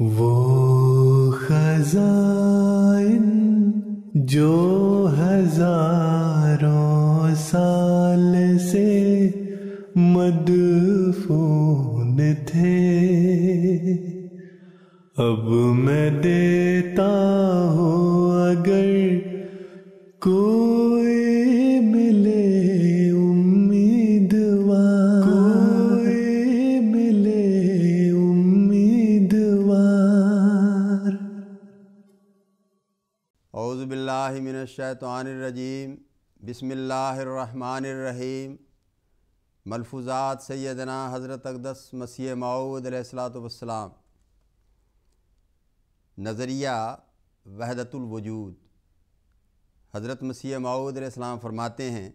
वो खजाइन जो हजारों साल से मदफून थे अब मैं देता बिस्मिल्लाशैतरजीम बसमीम मलफूज़ात सैदना हज़रत अकदस मसीह माऊदलाम नज़रिया वजूद हज़रत मसीह माऊदलाम फरमाते हैं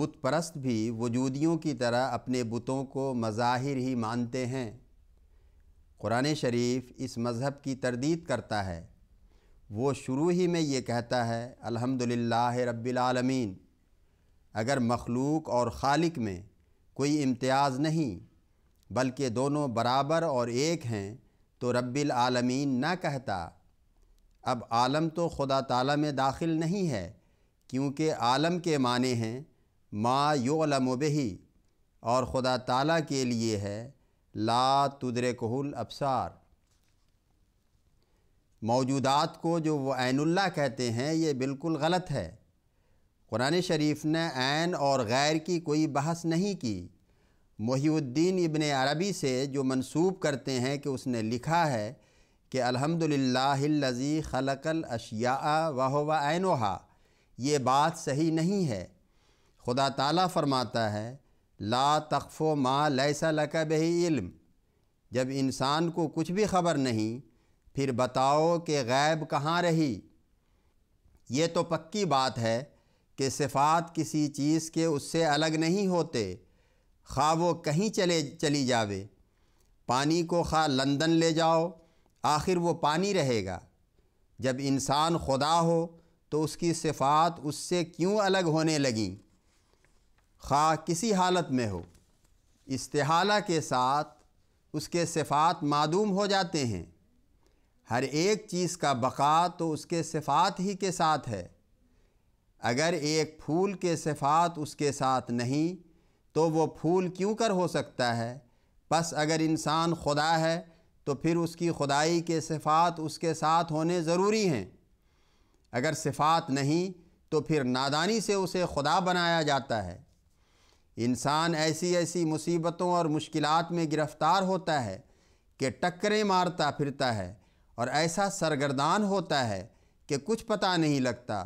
बुत परस्त भी वजूदियों की तरह अपने बुतों को मज़ाहिर ही मानते हैं क़ुरान शरीफ इस मज़हब की तरदीद करता है वो शुरू ही में ये कहता है अल्हम्दुलिल्लाह रब्बिल आलमीन अगर मखलूक और खालिक में कोई इम्तियाज़ नहीं बल्कि दोनों बराबर और एक हैं तो रब्बिल आलमीन ना कहता अब आलम तो खुदा ताला में दाखिल नहीं है क्योंकि आलम के माने हैं माँ योलम बही और ख़ुदा ताला के लिए है ला तुदर कहुल अबसार मौजूदात को जो वो ऐनुल्ला कहते हैं ये बिल्कुल गलत है कुरान शरीफ ने ऐन और गैर की कोई बहस नहीं की मोहीउद्दीन इबन अरबी से जो मंसूब करते हैं कि उसने लिखा है कि अलहमदिल्लाजी खलकल अशिया वह व ऐनोहा ये बात सही नहीं है खुदा ताला फरमाता है ला तकफ़ो माँ लैसा लका बही इल्म जब इंसान को कुछ भी खबर नहीं फिर बताओ कि गैब कहाँ रही ये तो पक्की बात है कि सिफ़ात किसी चीज़ के उससे अलग नहीं होते खा वो कहीं चले चली जावे पानी को खा लंदन ले जाओ आखिर वो पानी रहेगा जब इंसान खुदा हो तो उसकी सिफ़ात उससे क्यों अलग होने लगी खा किसी हालत में हो इस्तेहाला के साथ उसके सिफ़ात मादूम हो जाते हैं हर एक चीज़ का बका तो उसके सिफात ही के साथ है अगर एक फूल के सिफात उसके साथ नहीं तो वो फूल क्यों कर हो सकता है बस अगर इंसान खुदा है तो फिर उसकी खुदाई के सिफात उसके साथ होने ज़रूरी हैं अगर सिफात नहीं तो फिर नादानी से उसे खुदा बनाया जाता है इंसान ऐसी ऐसी मुसीबतों और मुश्किलात में गिरफ़्तार होता है कि टक्करें मारता फिरता है और ऐसा सरगर्दान होता है कि कुछ पता नहीं लगता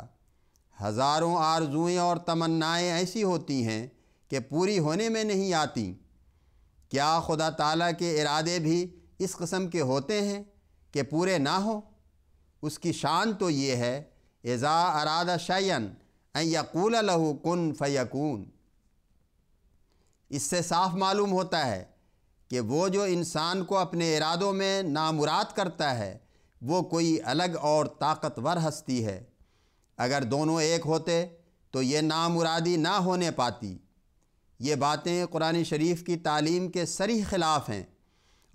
हज़ारों आरजुएँ और तमन्नाएँ ऐसी होती हैं कि पूरी होने में नहीं आती क्या खुदा ताला के इरादे भी इस कस्म के होते हैं कि पूरे ना हो उसकी शान तो ये है एज़ा अरादा शयन अकूल लहू कन फ़यकून इससे साफ मालूम होता है कि वो जो इंसान को अपने इरादों में नामुराद करता है वो कोई अलग और ताकतवर हस्ती है अगर दोनों एक होते तो ये नामुरादी ना होने पाती ये बातें कुरान शरीफ की तालीम के सरी ख़िलाफ़ हैं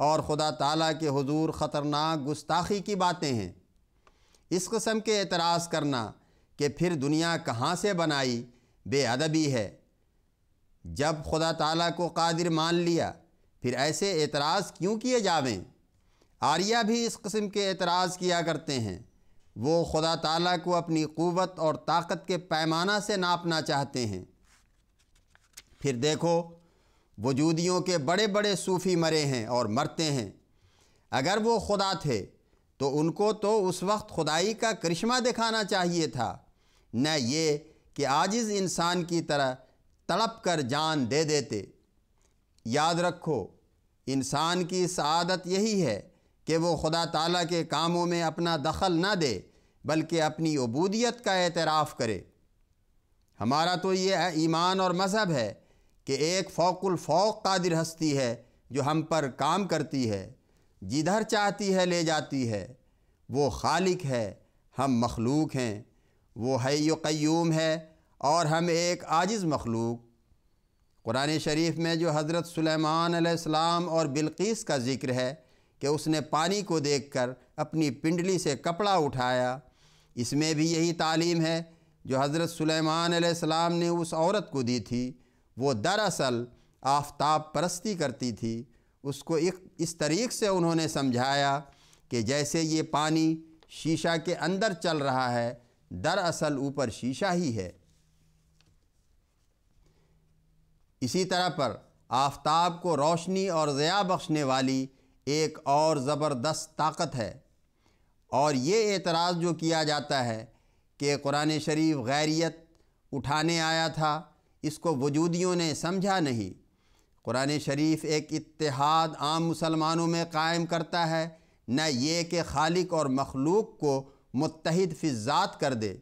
और ख़ुदा ताला के हजूर ख़तरनाक गुस्ताखी की बातें हैं इस कस्म के एतराज़ करना कि फिर दुनिया कहाँ से बनाई बेअदबी है जब खुदा ताला को कादिर मान लिया फिर ऐसे एतराज़ क्यों किए जावें आर्या भी इस कस्म के एतराज़ किया करते हैं वो खुदा ताला को अपनी क़वत और ताकत के पैमाना से नापना चाहते हैं फिर देखो वजूदियों के बड़े बड़े सूफ़ी मरे हैं और मरते हैं अगर वो खुदा थे तो उनको तो उस वक्त खुदाई का करिश्मा दिखाना चाहिए था न ये कि आजिज़ इंसान की तरह तड़प कर जान दे देते याद रखो इंसान की सआदत यही है कि वो खुदा ताला के कामों में अपना दखल ना दे बल्कि अपनी अबूदियत का एतराफ़ करे हमारा तो ये ईमान और मज़हब है कि एक फ़ौकुलफ़ौक कादिर हस्ती है जो हम पर काम करती है जिधर चाहती है ले जाती है वो खालिक है हम मखलूक हैं वो है क्यूम है और हम एक आजिज़ मखलूक कुरान शरीफ में जो हज़रत सलेमान और बिल्किस का ज़िक्र है कि उसने पानी को देखकर अपनी पिंडली से कपड़ा उठाया इसमें भी यही तालीम है जो हज़रत सुलेमान सलाम ने उस औरत को दी थी वो दरअसल आफ्ताब परस्ती करती थी उसको एक इस तरीक़ से उन्होंने समझाया कि जैसे ये पानी शीशा के अंदर चल रहा है दरअसल ऊपर शीशा ही है इसी तरह पर आफ्ताब को रोशनी और ज़या बख्शने वाली एक और ज़बरदस्त ताकत है और ये एतराज़ जो किया जाता है कि कुरान शरीफ गैरियत उठाने आया था इसको वजूदियों ने समझा नहीं कुरान शरीफ एक इतिहाद आम मुसलमानों में कायम करता है न ये कि खालिक और मखलूक को मतहद फिजात कर दे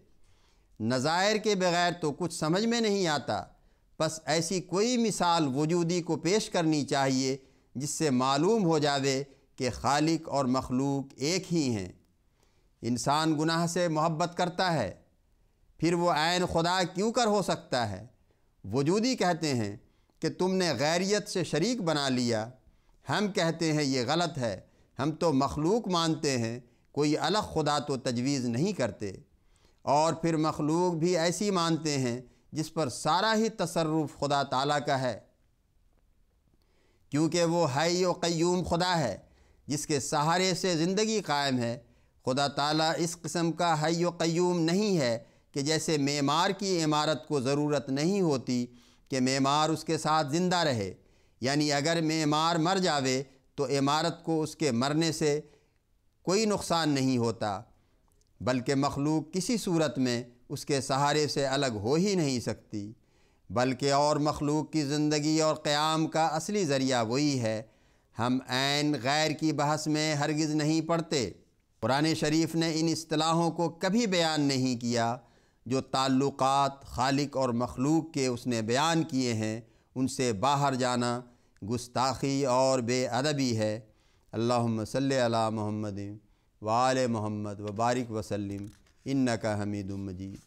नज़ायर के बग़ैर तो कुछ समझ में नहीं आता बस ऐसी कोई मिसाल वजूदी को पेश करनी चाहिए जिससे मालूम हो जावे कि खालिक और मखलूक एक ही हैं इंसान गुनाह से मोहब्बत करता है फिर वो आयन खुदा क्यों कर हो सकता है वजूदी कहते हैं कि तुमने गैरियत से शरीक बना लिया हम कहते हैं ये गलत है हम तो मखलूक मानते हैं कोई अलग खुदा तो तजवीज़ नहीं करते और फिर मखलूक भी ऐसी मानते हैं जिस पर सारा ही तसरुफ़ खुदा ताला का है क्योंकि वो हई व क्यूम खुदा है जिसके सहारे से ज़िंदगी कायम है खुदा ताला इस किस्म का हई व क्यूम नहीं है कि जैसे मेमार की इमारत को ज़रूरत नहीं होती कि मेमार उसके साथ ज़िंदा रहे यानी अगर मेमार मर जावे तो इमारत को उसके मरने से कोई नुकसान नहीं होता बल्कि मखलूक किसी सूरत में उसके सहारे से अलग हो ही नहीं सकती बल्कि और मखलूक की ज़िंदगी और क़्याम का असली ज़रिया वही है हम आन गैर की बहस में हरगिज़ नहीं पढ़ते कुरान शरीफ ने इन असलाहों को कभी बयान नहीं किया जो ताल्लुक़ खालिक और मखलूक के उसने बयान किए हैं उनसे बाहर जाना गुस्ताखी और बेअदबी है अल्लाम सल महमद वाल मोहम्मद वबारक वसलम इन का हमीद मजीद